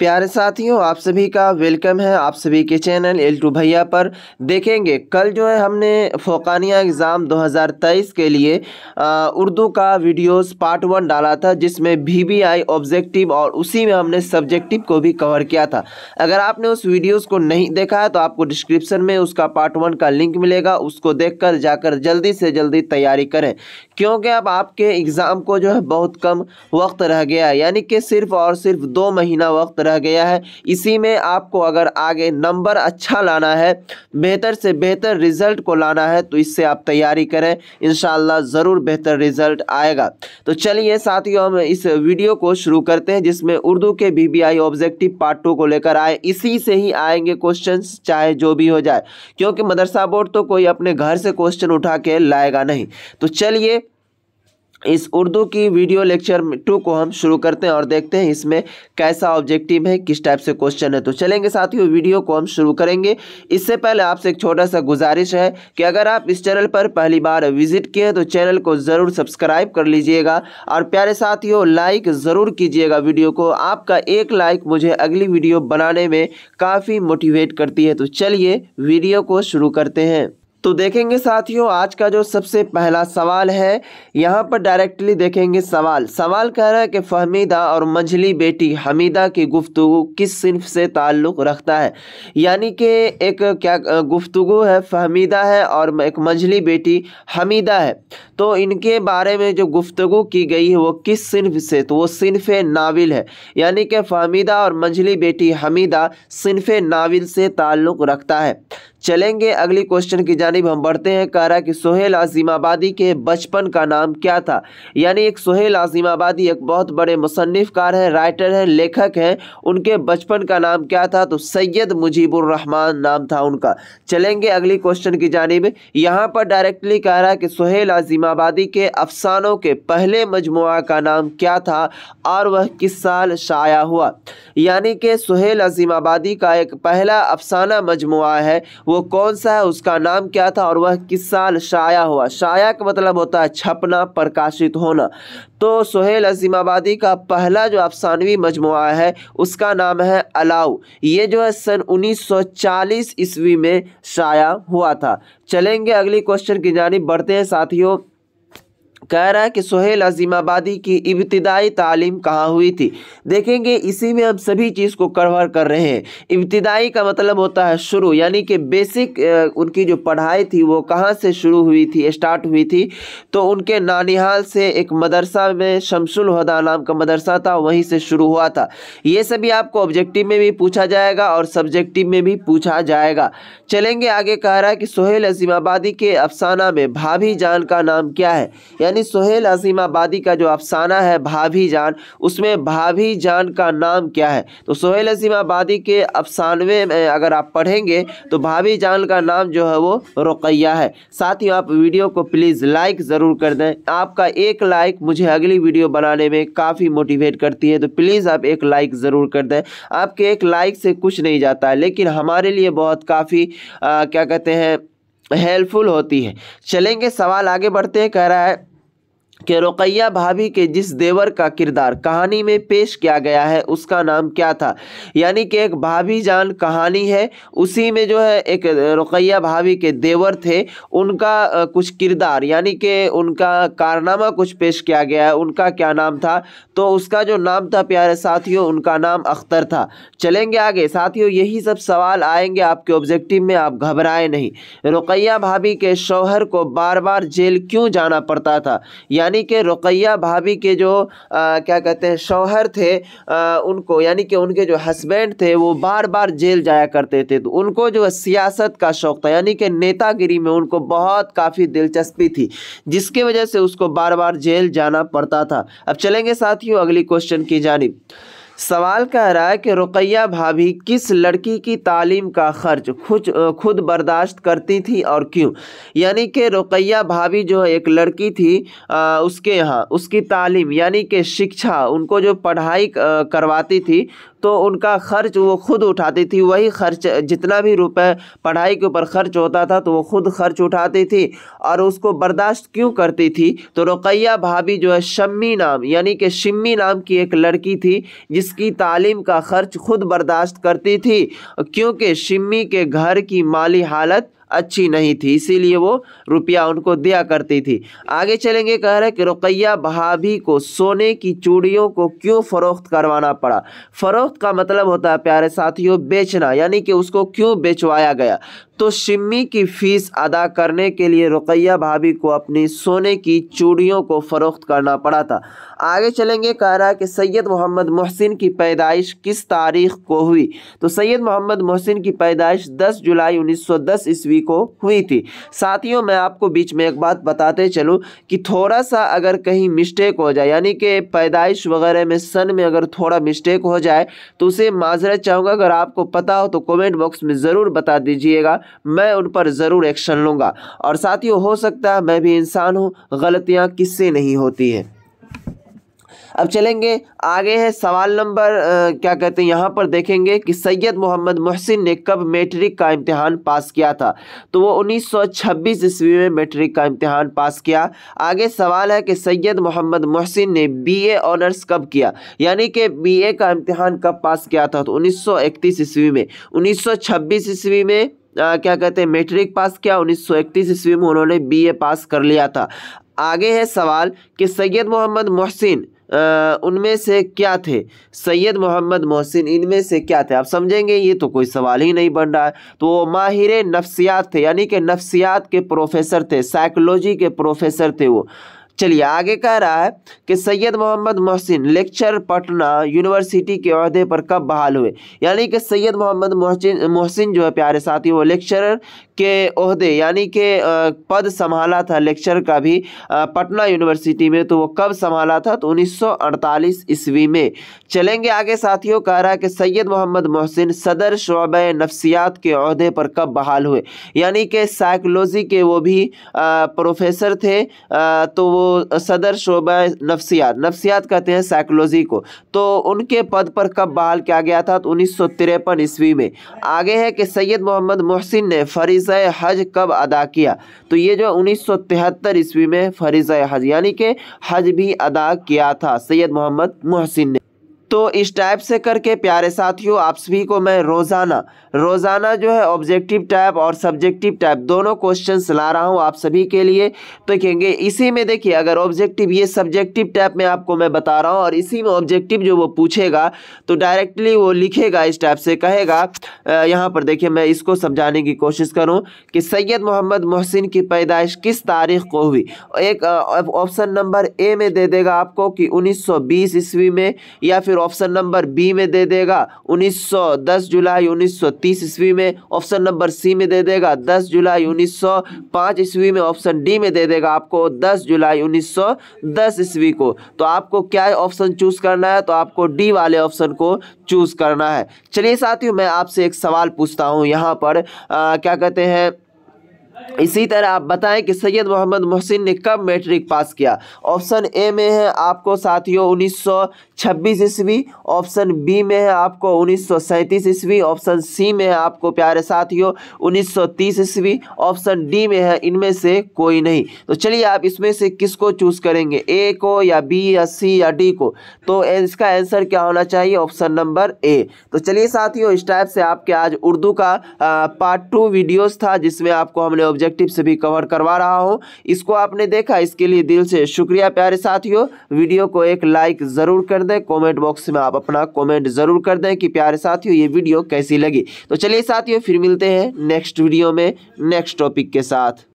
प्यारे साथियों आप सभी का वेलकम है आप सभी के चैनल एल टू भैया पर देखेंगे कल जो है हमने फोकानिया एग्ज़ाम 2023 के लिए उर्दू का वीडियोस पार्ट वन डाला था जिसमें आई ऑब्जेक्टिव और उसी में हमने सब्जेक्टिव को भी कवर किया था अगर आपने उस वीडियोस को नहीं देखा है तो आपको डिस्क्रिप्सन में उसका पार्ट वन का लिंक मिलेगा उसको देख कर जाकर जल्दी से जल्दी तैयारी करें क्योंकि अब आपके एग्ज़ाम को जो है बहुत कम वक्त रह गया यानी कि सिर्फ और सिर्फ दो महीना वक्त रह गया है इसी में आपको अगर आगे नंबर अच्छा लाना है बेहतर से बेहतर रिज़ल्ट को लाना है तो इससे आप तैयारी करें इन ज़रूर बेहतर रिज़ल्ट आएगा तो चलिए साथियों हम इस वीडियो को शुरू करते हैं जिसमें उर्दू के बीबीआई ऑब्जेक्टिव पार्ट टू को लेकर आए इसी से ही आएंगे क्वेश्चन चाहे जो भी हो जाए क्योंकि मदरसा बोर्ड तो कोई अपने घर से क्वेश्चन उठा के लाएगा नहीं तो चलिए इस उर्दू की वीडियो लेक्चर टू को हम शुरू करते हैं और देखते हैं इसमें कैसा ऑब्जेक्टिव है किस टाइप से क्वेश्चन है तो चलेंगे साथियों वीडियो को हम शुरू करेंगे इससे पहले आपसे एक छोटा सा गुजारिश है कि अगर आप इस चैनल पर पहली बार विजिट किए तो चैनल को ज़रूर सब्सक्राइब कर लीजिएगा और प्यारे साथियों लाइक ज़रूर कीजिएगा वीडियो को आपका एक लाइक मुझे अगली वीडियो बनाने में काफ़ी मोटिवेट करती है तो चलिए वीडियो को शुरू करते हैं तो देखेंगे साथियों आज का जो सबसे पहला सवाल है यहाँ पर डायरेक्टली देखेंगे सवाल सवाल कह रहा है कि फहमीदा और मंझली बेटी हमीदा की गुफ्तु किस सिंफ से ताल्लुक़ रखता है यानी कि एक क्या गुफ्तु है फहमीदा है और एक मंझली बेटी हमीदा है तो इनके बारे में जो गुफ्तु की गई है वो किस सिंफ से तो वो सिनफ नाविल है यानी कि फहमीदा और मंझली बेटी हमीदा सिनफ नाविल से ताल्लुक़ रखता है चलेंगे अगली क्वेश्चन की जानब हम बढ़ते हैं कह रहा है कि सोहेल आज़िमाबादी के बचपन का नाम क्या था यानी एक सोहेल आज़िमाबादी एक बहुत बड़े मुसनफ़कार हैं राइटर हैं लेखक हैं उनके बचपन का नाम क्या था तो सैयद मुजीबुररहमान नाम था उनका चलेंगे अगली क्वेश्चन की जानब यहाँ पर डायरेक्टली कह रहा है कि सोहेल आज़िमाबादी के अफसानों के पहले मजमु का नाम क्या था और वह किस साल शाया हुआ यानी कि सोहेल आबादी का एक पहला अफसाना मजमु है वो कौन सा है उसका नाम क्या था और वह किस साल शाया हुआ शाया का मतलब होता है छपना प्रकाशित होना तो सोहेल अजीमाबादी का पहला जो अफसानवी मजमु है उसका नाम है अलाउ ये जो है सन 1940 ईस्वी में शाया हुआ था चलेंगे अगली क्वेश्चन की जानी बढ़ते हैं साथियों कह रहा है कि सोहेल आबादी की इब्तदाई तालीम कहाँ हुई थी देखेंगे इसी में हम सभी चीज़ को कवर कर रहे हैं इब्तदाई का मतलब होता है शुरू यानी कि बेसिक उनकी जो पढ़ाई थी वो कहाँ से शुरू हुई थी स्टार्ट हुई थी तो उनके नानिहाल से एक मदरसा में शमसुल हदा नाम का मदरसा था वहीं से शुरू हुआ था ये सभी आपको ऑब्जेक्टिव में भी पूछा जाएगा और सब्जेक्टिव में भी पूछा जाएगा चलेंगे आगे कह रहा है कि सोहेल आबादी के अफसाना में भाभी जान का नाम क्या है यानी सोहेल अजीम आबादी का जो अफसाना है भाभी जान उसमें भाभी जान का नाम क्या है तो सोहेल अजीम आबादी के अफसानवे में अगर आप पढ़ेंगे तो भाभी जान का नाम जो है वो रुकैया है साथ ही आप वीडियो को प्लीज़ लाइक ज़रूर कर दें आपका एक लाइक मुझे अगली वीडियो बनाने में काफ़ी मोटिवेट करती है तो प्लीज़ आप एक लाइक ज़रूर कर दें आपके एक लाइक से कुछ नहीं जाता है लेकिन हमारे लिए बहुत काफ़ी क्या कहते हैं हेल्पफुल होती है चलेंगे सवाल आगे बढ़ते हैं कह रहा है कि रुकैया भाभी के जिस देवर का किरदार कहानी में पेश किया गया है उसका नाम क्या था यानी कि एक भाभी जान कहानी है उसी में जो है एक रुकैया भाभी के देवर थे उनका कुछ किरदार यानी कि उनका कारनामा कुछ पेश किया गया है उनका क्या नाम था तो उसका जो नाम था प्यारे साथियों उनका नाम अख्तर था चलेंगे आगे साथियों यही सब सवाल आएंगे आपके ऑब्जेक्टिव में आप घबराए नहीं रुकैया भाभी के शौहर को बार बार जेल क्यों जाना पड़ता था यानी यानी कि रुकैया भाभी के जो आ, क्या कहते हैं शौहर थे आ, उनको यानी कि उनके जो हस्बैंड थे वो बार बार जेल जाया करते थे तो उनको जो सियासत का शौक़ था यानी कि नेतागिरी में उनको बहुत काफ़ी दिलचस्पी थी जिसकी वजह से उसको बार बार जेल जाना पड़ता था अब चलेंगे साथियों अगली क्वेश्चन की जानब सवाल कह रहा है कि रुकैया भाभी किस लड़की की तालीम का खर्च खुद खुद बर्दाश्त करती थी और क्यों यानी कि रुकैया भाभी जो है एक लड़की थी आ, उसके यहाँ उसकी तालीम यानी कि शिक्षा उनको जो पढ़ाई करवाती थी तो उनका खर्च वो खुद उठाती थी वही खर्च जितना भी रुपए पढ़ाई के ऊपर खर्च होता था तो वो खुद खर्च उठाती थी और उसको बर्दाश्त क्यों करती थी तो रुकैया भाभी जो है शम्मी नाम यानी कि शिम्मी नाम की एक लड़की थी जिसकी तालीम का खर्च खुद बर्दाश्त करती थी क्योंकि शिम्मी के घर की माली हालत अच्छी नहीं थी इसीलिए वो रुपया उनको दिया करती थी आगे चलेंगे कह रहे कि रुकैया भाभी को सोने की चूड़ियों को क्यों फ़रोख्त करवाना पड़ा फ़रोख्त का मतलब होता है प्यारे साथियों बेचना यानी कि उसको क्यों बेचवाया गया तो शिमी की फ़ीस अदा करने के लिए रुकैया भाभी को अपनी सोने की चूड़ियों को फ़रोख्त करना पड़ा था आगे चलेंगे कह रहा है कि सैयद मोहम्मद मोहसिन की पैदाइश किस तारीख को हुई तो सैयद मोहम्मद मोहसिन की पैदाइश 10 जुलाई 1910 ईस्वी को हुई थी साथियों मैं आपको बीच में एक बात बताते चलूँ कि थोड़ा सा अगर कहीं मिस्टेक हो जाए यानी कि पैदाइश वगैरह में सन में अगर थोड़ा मिस्टेक हो जाए तो उसे माजरत चाहूँगा अगर आपको पता हो तो कॉमेंट बॉक्स में ज़रूर बता दीजिएगा मैं उन पर ज़रूर एक्शन लूँगा और साथियों हो सकता है मैं भी इंसान हूँ गलतियाँ किससे नहीं होती हैं अब चलेंगे आगे है सवाल नंबर क्या कहते हैं यहाँ पर देखेंगे कि सैयद मोहम्मद मोहसिन ने कब मैट्रिक का इम्तहान पास किया था तो वो 1926 ईस्वी में मैट्रिक का इम्तहान पास किया आगे सवाल है कि सैयद मोहम्मद मोहसिन ने बीए ऑनर्स कब किया यानी कि बीए का इम्तहान कब पास किया था तो 1931 ईस्वी में 1926 ईस्वी में आ, क्या कहते हैं मैट्रिक पास किया उन्नीस सौ इकतीस ईस्वी में उन्होंने बी ए पास कर लिया था आगे है सवाल कि सैयद मोहम्मद मोहसिन उनमें से क्या थे सैयद मोहम्मद मोहसिन इनमें से क्या थे आप समझेंगे ये तो कोई सवाल ही नहीं बन रहा है तो वो माहिर नफ्सियात थे यानी कि नफ्सियात के प्रोफेसर थे साइकोलॉजी के प्रोफेसर थे वो चलिए आगे कह रहा है कि सैयद मोहम्मद मोहसिन लेक्चर पटना यूनिवर्सिटी के अहदे पर कब बहाल हुए यानी कि सैयद मोहम्मद मोहसिन मोहसिन जो है प्यारे साथी वो लेक्चरर के अहदे यानी कि पद संभाला था लेक्चर का भी पटना यूनिवर्सिटी में तो वो कब संभाला था तो 1948 ईस्वी में चलेंगे आगे साथियों कह रहा है कि सैयद मोहम्मद मोहसिन सदर शोब नफ्सियात के अहदे पर कब बहाल हुए यानी कि साइकोलॉजी के वो भी प्रोफेसर थे तो वो सदर शोबा नफ्सियात नफ्सियात कहते हैं साइकोलॉजी को तो उनके पद पर कब बहाल किया गया था तो उन्नीस सौ तिरपन ईस्वी में आगे है कि सैयद मोहम्मद मोहसिन ने फरीज़ हज कब अदा किया तो ये जो उन्नीस सौ तिहत्तर ईस्वी में फरीज़ हज यानी कि हज भी अदा किया था सैयद मोहम्मद मोहसिन ने तो इस टाइप से करके प्यारे साथियों आप सभी को मैं रोज़ाना रोज़ाना जो है ऑब्जेक्टिव टाइप और सब्जेक्टिव टाइप दोनों क्वेश्चंस ला रहा हूँ आप सभी के लिए तो कहेंगे इसी में देखिए अगर ऑब्जेक्टिव ये सब्जेक्टिव टाइप में आपको मैं बता रहा हूँ और इसी में ऑब्जेक्टिव जो वो पूछेगा तो डायरेक्टली वो लिखेगा इस टाइप से कहेगा यहाँ पर देखिए मैं इसको समझाने की कोशिश करूँ कि सैयद मोहम्मद मोहसिन की पैदाइश किस तारीख को हुई एक ऑप्शन नंबर ए में दे देगा आपको कि उन्नीस ईस्वी में या फिर ऑप्शन नंबर बी में दे देगा 1910 जुलाई 1930 ईस्वी में ऑप्शन नंबर सी में दे देगा 10 जुलाई 1905 ईस्वी में ऑप्शन डी में दे देगा आपको 10 जुलाई 1910 ईस्वी को तो आपको क्या ऑप्शन चूज करना है तो आपको डी वाले ऑप्शन को चूज करना है चलिए साथियों मैं आपसे एक सवाल पूछता हूँ यहाँ पर आ, क्या कहते हैं इसी तरह आप बताएं कि सैयद मोहम्मद मोहसिन ने कब मैट्रिक पास किया ऑप्शन ए में है आपको साथियों 1926 ईस्वी ऑप्शन बी में है आपको 1937 ईस्वी ऑप्शन सी में है आपको प्यारे साथियों 1930 ईस्वी ऑप्शन डी में है इनमें से कोई नहीं तो चलिए आप इसमें से किसको चूज़ करेंगे ए को या बी या सी या डी को तो इसका आंसर क्या होना चाहिए ऑप्शन नंबर ए तो चलिए साथियों इस टाइप से आपके आज उर्दू का पार्ट टू वीडियोज़ था जिसमें आपको हमने ऑब्जेक्टिव से भी कवर करवा रहा हूँ इसको आपने देखा इसके लिए दिल से शुक्रिया प्यारे साथियों वीडियो को एक लाइक ज़रूर कर दें कॉमेंट बॉक्स में आप अपना कॉमेंट ज़रूर कर दें कि प्यारे साथियों ये वीडियो कैसी लगी तो चलिए साथियों फिर मिलते हैं नेक्स्ट वीडियो में नेक्स्ट टॉपिक के साथ